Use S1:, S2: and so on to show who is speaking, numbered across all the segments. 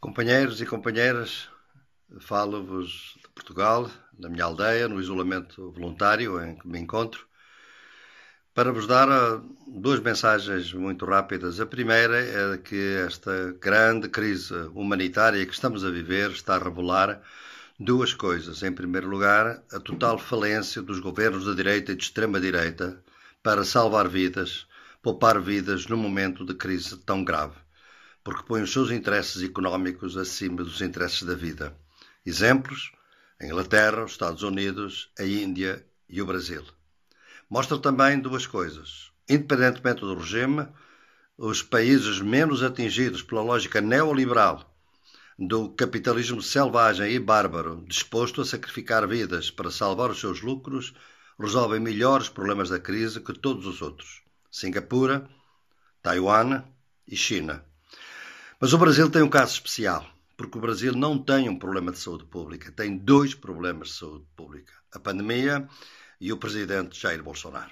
S1: Companheiros e companheiras, falo-vos de Portugal, da minha aldeia, no isolamento voluntário em que me encontro, para vos dar ah, duas mensagens muito rápidas. A primeira é que esta grande crise humanitária que estamos a viver está a revelar duas coisas. Em primeiro lugar, a total falência dos governos da direita e de extrema-direita para salvar vidas, poupar vidas num momento de crise tão grave porque põe os seus interesses económicos acima dos interesses da vida. Exemplos: a Inglaterra, os Estados Unidos, a Índia e o Brasil. Mostra também duas coisas. Independentemente do regime, os países menos atingidos pela lógica neoliberal do capitalismo selvagem e bárbaro, disposto a sacrificar vidas para salvar os seus lucros, resolvem melhor os problemas da crise que todos os outros. Singapura, Taiwan e China. Mas o Brasil tem um caso especial, porque o Brasil não tem um problema de saúde pública, tem dois problemas de saúde pública: a pandemia e o presidente Jair Bolsonaro.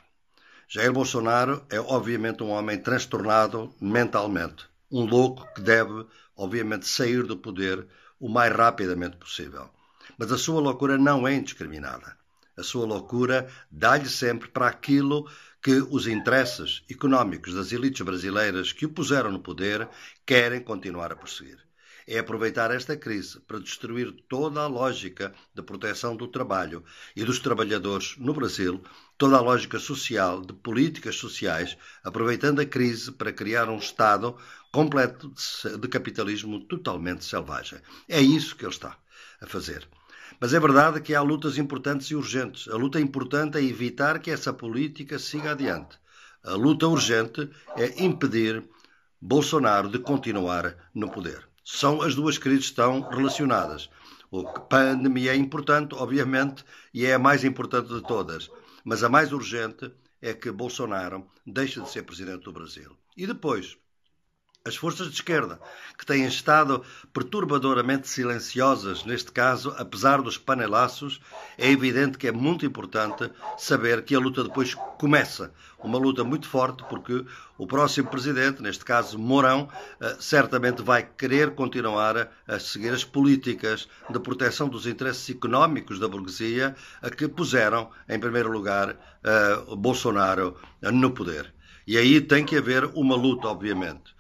S1: Jair Bolsonaro é obviamente um homem transtornado mentalmente, um louco que deve, obviamente, sair do poder o mais rapidamente possível. Mas a sua loucura não é indiscriminada a sua loucura dá-lhe sempre para aquilo que os interesses económicos das elites brasileiras que o puseram no poder querem continuar a perseguir. É aproveitar esta crise para destruir toda a lógica de proteção do trabalho e dos trabalhadores no Brasil, toda a lógica social de políticas sociais, aproveitando a crise para criar um Estado completo de capitalismo totalmente selvagem. É isso que ele está a fazer. Mas é verdade que há lutas importantes e urgentes. A luta importante é evitar que essa política siga adiante. A luta urgente é impedir Bolsonaro de continuar no poder. São as duas crises que estão relacionadas. A pandemia é importante, obviamente, e é a mais importante de todas. Mas a mais urgente é que Bolsonaro deixe de ser presidente do Brasil. E depois, as forças de esquerda, que têm estado perturbadoramente silenciosas neste caso, apesar dos panelaços, é evidente que é muito importante saber que a luta depois começa. Uma luta muito forte, porque o próximo presidente, neste caso Mourão, eh, certamente vai querer continuar a seguir as políticas de proteção dos interesses económicos da burguesia a que puseram, em primeiro lugar, eh, Bolsonaro no poder. E aí tem que haver uma luta, obviamente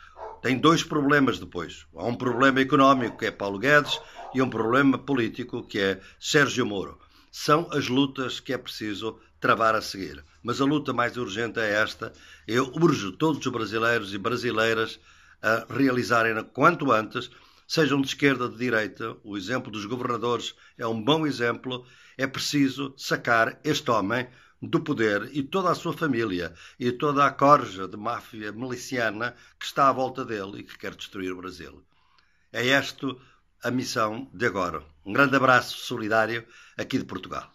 S1: tem dois problemas depois. Há um problema económico, que é Paulo Guedes, e um problema político, que é Sérgio Moro. São as lutas que é preciso travar a seguir. Mas a luta mais urgente é esta. Eu urjo todos os brasileiros e brasileiras a realizarem quanto antes, sejam de esquerda ou de direita, o exemplo dos governadores é um bom exemplo. É preciso sacar este homem do poder e toda a sua família e toda a corja de máfia miliciana que está à volta dele e que quer destruir o Brasil. É esta a missão de agora. Um grande abraço solidário aqui de Portugal.